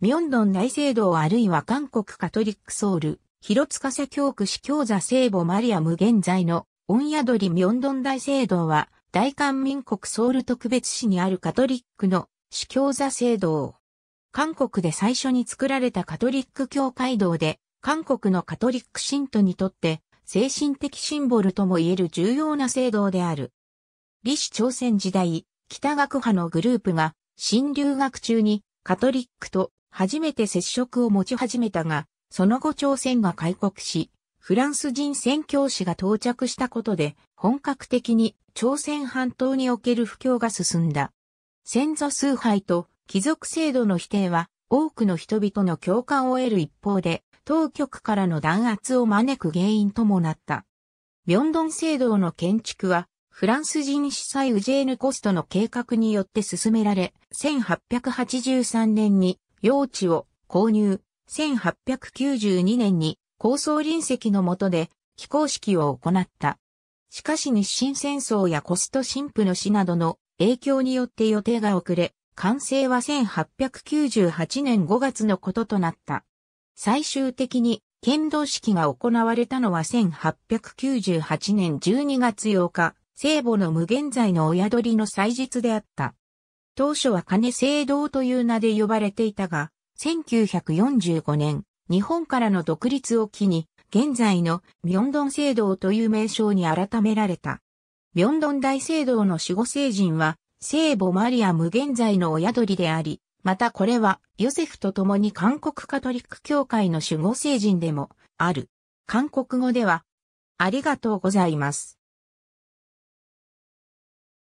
ミョンドン大聖堂あるいは韓国カトリックソウル、広塚社教区司教座聖母マリアム現在の、御宿りミョンドン大聖堂は、大韓民国ソウル特別市にあるカトリックの、司教座聖堂。韓国で最初に作られたカトリック教会堂で、韓国のカトリック信徒にとって、精神的シンボルとも言える重要な聖堂である。李氏朝鮮時代、北学派のグループが、新留学中にカトリックと初めて接触を持ち始めたが、その後朝鮮が開国し、フランス人宣教師が到着したことで、本格的に朝鮮半島における布教が進んだ。先祖崇拝と貴族制度の否定は、多くの人々の共感を得る一方で、当局からの弾圧を招く原因ともなった。ビョンドン聖堂の建築は、フランス人司祭ウジェーヌ・コストの計画によって進められ、1883年に用地を購入、1892年に高層林石の下で起工式を行った。しかし日清戦争やコスト神父の死などの影響によって予定が遅れ、完成は1898年5月のこととなった。最終的に剣道式が行われたのは1898年12月8日、聖母の無限在の親鳥の祭日であった。当初は金聖堂という名で呼ばれていたが、1945年、日本からの独立を機に、現在のミョンドン聖堂という名称に改められた。ミョンドン大聖堂の守護聖人は、聖母マリア無現在の親鳥であり、またこれはヨセフと共に韓国カトリック教会の守護聖人でもある。韓国語では、ありがとうございます。